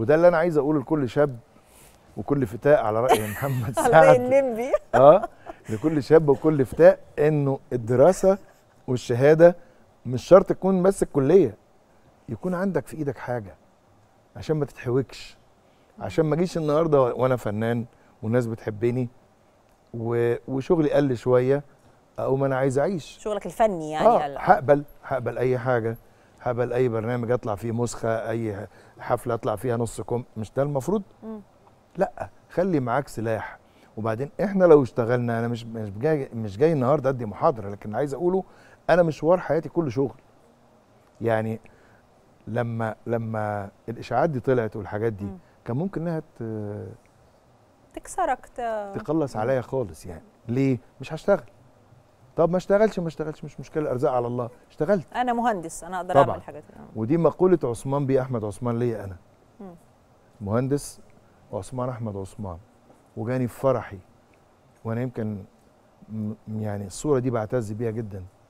وده اللي انا عايز اقوله لكل شاب وكل فتاة على راي محمد سعد على راي اه لكل شاب وكل فتاة انه الدراسه والشهاده مش شرط تكون بس الكليه يكون عندك في ايدك حاجه عشان ما تتحوكش عشان ما اجيش النهارده وانا فنان والناس بتحبني و... وشغلي قل شويه اقوم انا عايز اعيش شغلك الفني يعني آه هقبل هقبل اي حاجه هبل اي برنامج اطلع فيه مسخه اي حفله اطلع فيها نص كم مش ده المفروض م. لا خلي معاك سلاح وبعدين احنا لو اشتغلنا انا مش مش جاي مش جاي النهارده ادي محاضره لكن عايز اقوله انا مشوار حياتي كله شغل يعني لما لما الاشاعات دي طلعت والحاجات دي كان ممكن انها تكسرك تقلص عليا خالص يعني ليه مش هشتغل طب ما اشتغلش ما اشتغلش مش مشكله الارزاق على الله اشتغلت انا مهندس انا اقدر طبعًا. اعمل حاجات ودي مقوله عثمان بيه احمد عثمان ليا انا م. مهندس عثمان احمد عثمان وجاني في فرحي وانا يمكن يعني الصوره دي بعتز بيها جدا